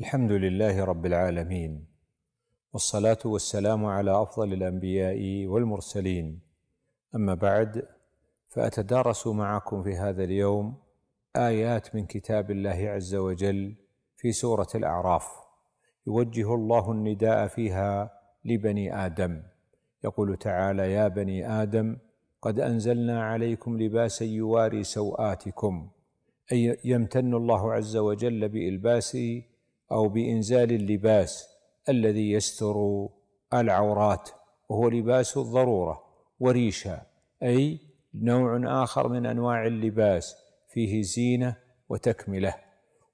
الحمد لله رب العالمين والصلاه والسلام على افضل الانبياء والمرسلين اما بعد فاتدارس معكم في هذا اليوم ايات من كتاب الله عز وجل في سوره الاعراف يوجه الله النداء فيها لبني ادم يقول تعالى يا بني ادم قد انزلنا عليكم لباسا يواري سواتكم أي يمتن الله عز وجل بإلباسه أو بإنزال اللباس الذي يستر العورات وهو لباس الضرورة وريشة أي نوع آخر من أنواع اللباس فيه زينة وتكملة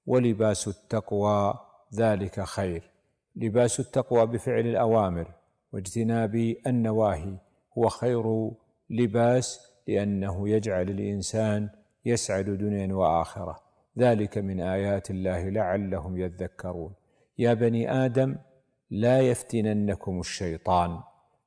ولباس التقوى ذلك خير لباس التقوى بفعل الأوامر واجتناب النواهي هو خير لباس لأنه يجعل الإنسان يسعد دنيا واخره ذلك من ايات الله لعلهم يذكرون يا بني ادم لا يفتننكم الشيطان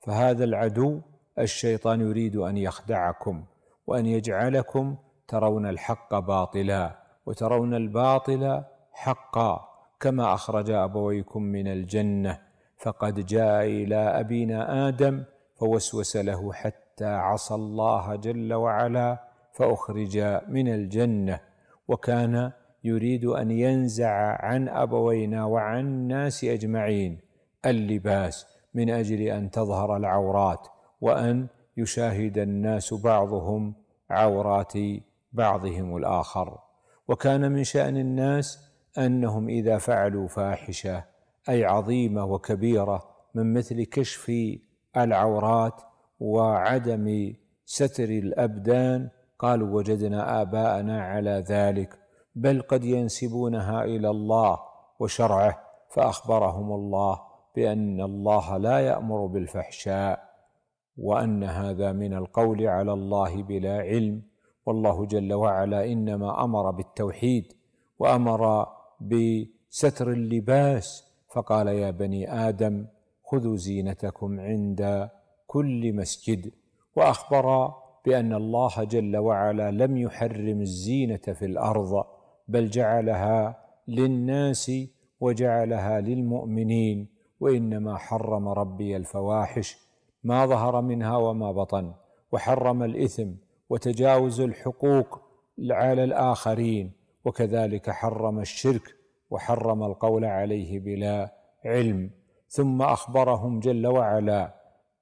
فهذا العدو الشيطان يريد ان يخدعكم وان يجعلكم ترون الحق باطلا وترون الباطل حقا كما اخرج ابويكم من الجنه فقد جاء الى ابينا ادم فوسوس له حتى عصى الله جل وعلا فأخرج من الجنة وكان يريد أن ينزع عن أبوينا وعن الناس أجمعين اللباس من أجل أن تظهر العورات وأن يشاهد الناس بعضهم عورات بعضهم الآخر وكان من شأن الناس أنهم إذا فعلوا فاحشة أي عظيمة وكبيرة من مثل كشف العورات وعدم ستر الأبدان قالوا وجدنا اباءنا على ذلك بل قد ينسبونها الى الله وشرعه فاخبرهم الله بان الله لا يامر بالفحشاء وان هذا من القول على الله بلا علم والله جل وعلا انما امر بالتوحيد وامر بستر اللباس فقال يا بني ادم خذوا زينتكم عند كل مسجد واخبر بان الله جل وعلا لم يحرم الزينه في الارض بل جعلها للناس وجعلها للمؤمنين وانما حرم ربي الفواحش ما ظهر منها وما بطن وحرم الاثم وتجاوز الحقوق على الاخرين وكذلك حرم الشرك وحرم القول عليه بلا علم ثم اخبرهم جل وعلا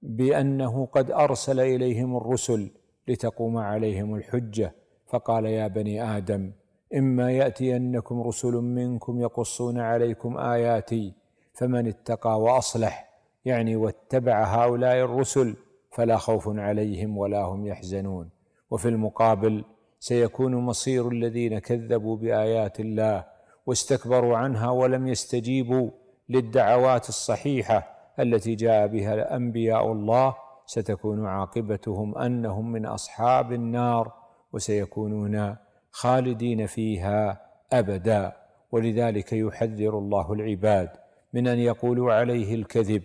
بانه قد ارسل اليهم الرسل لتقوم عليهم الحجه فقال يا بني ادم اما ياتينكم رسل منكم يقصون عليكم اياتي فمن اتقى واصلح يعني واتبع هؤلاء الرسل فلا خوف عليهم ولا هم يحزنون وفي المقابل سيكون مصير الذين كذبوا بايات الله واستكبروا عنها ولم يستجيبوا للدعوات الصحيحه التي جاء بها انبياء الله ستكون عاقبتهم انهم من اصحاب النار وسيكونون خالدين فيها ابدا ولذلك يحذر الله العباد من ان يقولوا عليه الكذب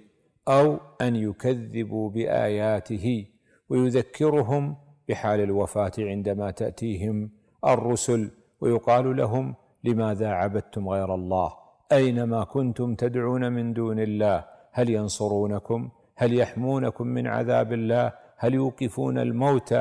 او ان يكذبوا باياته ويذكرهم بحال الوفاه عندما تاتيهم الرسل ويقال لهم لماذا عبدتم غير الله اينما كنتم تدعون من دون الله هل ينصرونكم هل يحمونكم من عذاب الله هل يوقفون الموت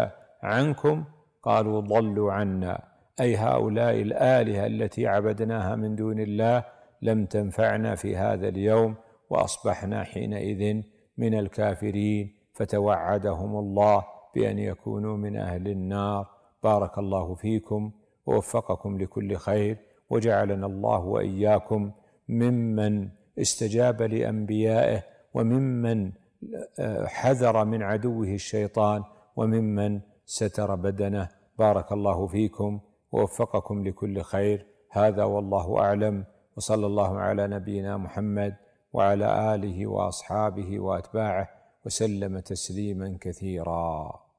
عنكم قالوا ضلوا عنا اي هؤلاء الالهه التي عبدناها من دون الله لم تنفعنا في هذا اليوم واصبحنا حينئذ من الكافرين فتوعدهم الله بان يكونوا من اهل النار بارك الله فيكم ووفقكم لكل خير وجعلنا الله واياكم ممن استجاب لانبيائه وممن حذر من عدوه الشيطان وممن ستر بدنه بارك الله فيكم ووفقكم لكل خير هذا والله اعلم وصلى الله على نبينا محمد وعلى اله واصحابه واتباعه وسلم تسليما كثيرا